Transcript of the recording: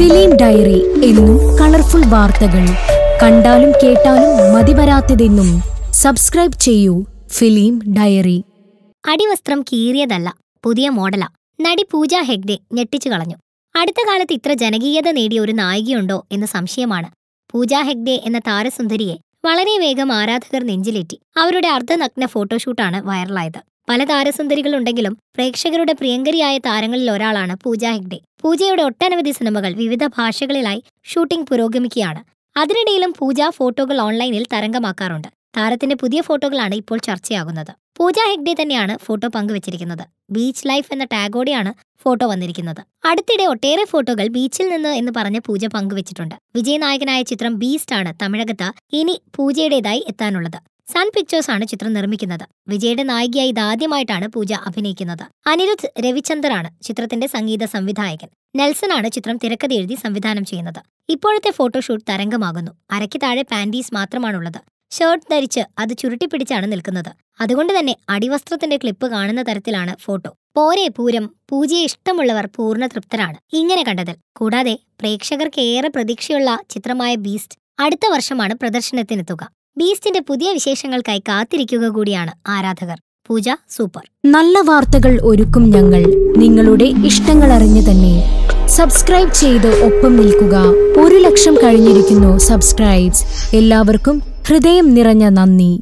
film diary എന്നും colourful വാർത്തകൾ കണ്ടാലും കേട്ടാലും വരാത്തതെന്നും സബ്സ്ക്രൈബ് ചെയ്യൂ ഫിലിം ഡയറി അടിവസ്ത്രം കീറിയതല്ല പുതിയ മോഡലാ നടി പൂജ ഹെഗ്ഡെ ഞെട്ടിച്ചു കളഞ്ഞു അടുത്ത കാലത്ത് ഇത്ര ജനകീയത നേടിയ ഒരു നായികയുണ്ടോ എന്ന സംശയമാണ് പൂജ ഹെഗ്ഡെ എന്ന താരസുന്ദരിയെ വളരെ വേഗം ആരാധകർ നെഞ്ചിലേറ്റി അവരുടെ അർദ്ധനഗ്ന ഫോട്ടോഷൂട്ടാണ് വൈറലായത് പല താരസുന്ദരികളുണ്ടെങ്കിലും പ്രേക്ഷകരുടെ പ്രിയങ്കരിയായ താരങ്ങളിൽ ഒരാളാണ് പൂജ ഹെഗ്ഡെ പൂജയുടെ ഒട്ടനവധി സിനിമകൾ വിവിധ ഭാഷകളിലായി ഷൂട്ടിംഗ് പുരോഗമിക്കുകയാണ് അതിനിടയിലും പൂജ ഫോട്ടോകൾ ഓൺലൈനിൽ തരംഗമാക്കാറുണ്ട് താരത്തിന്റെ പുതിയ ഫോട്ടോകളാണ് ഇപ്പോൾ ചർച്ചയാകുന്നത് പൂജ ഹെഗ്ഡെ തന്നെയാണ് ഫോട്ടോ പങ്കുവച്ചിരിക്കുന്നത് ബീച്ച് ലൈഫ് എന്ന ടാഗോടെയാണ് ഫോട്ടോ വന്നിരിക്കുന്നത് അടുത്തിടെ ഒട്ടേറെ ഫോട്ടോകൾ ബീച്ചിൽ നിന്ന് എന്ന് പറഞ്ഞ് പൂജ പങ്കുവച്ചിട്ടുണ്ട് വിജയനായകനായ ചിത്രം ബീസ്റ്റ് ആണ് തമിഴകത്ത് ഇനി പൂജയുടേതായി എത്താനുള്ളത് സൺ പിക്ചേഴ്സാണ് ചിത്രം നിർമ്മിക്കുന്നത് വിജയുടെ നായികയായി ഇതാദ്യമായിട്ടാണ് പൂജ അഭിനയിക്കുന്നത് അനിരുദ്ധ് രവിചന്ദറാണ് ചിത്രത്തിന്റെ സംഗീത സംവിധായകൻ ആണ് ചിത്രം തിരക്കഥ എഴുതി സംവിധാനം ചെയ്യുന്നത് ഇപ്പോഴത്തെ ഫോട്ടോഷൂട്ട് തരംഗമാകുന്നു അരയ്ക്ക് താഴെ പാൻറ്റീസ് മാത്രമാണുള്ളത് ഷർട്ട് ധരിച്ച് അത് ചുരുട്ടിപ്പിടിച്ചാണ് നിൽക്കുന്നത് അതുകൊണ്ട് തന്നെ അടിവസ്ത്രത്തിന്റെ ക്ലിപ്പ് കാണുന്ന തരത്തിലാണ് ഫോട്ടോ പോരെ പൂരം പൂജയെ ഇഷ്ടമുള്ളവർ പൂർണ്ണ തൃപ്തരാണ് ഇങ്ങനെ കണ്ടതിൽ കൂടാതെ പ്രേക്ഷകർക്ക് ഏറെ പ്രതീക്ഷയുള്ള ചിത്രമായ ബീസ്റ്റ് അടുത്ത വർഷമാണ് പ്രദർശനത്തിനെത്തുക ബീസ്റ്റിന്റെ പുതിയ വിശേഷങ്ങൾക്കായി കാത്തിരിക്കുക കൂടിയാണ് ആരാധകർ പൂജ സൂപ്പർ നല്ല വാർത്തകൾ ഒരുക്കും ഞങ്ങൾ നിങ്ങളുടെ ഇഷ്ടങ്ങൾ അറിഞ്ഞു തന്നെ സബ്സ്ക്രൈബ് ചെയ്ത് ഒപ്പം നിൽക്കുക ഒരു ലക്ഷം കഴിഞ്ഞിരിക്കുന്നു സബ്സ്ക്രൈബ്സ് എല്ലാവർക്കും ഹൃദയം നിറഞ്ഞ നന്ദി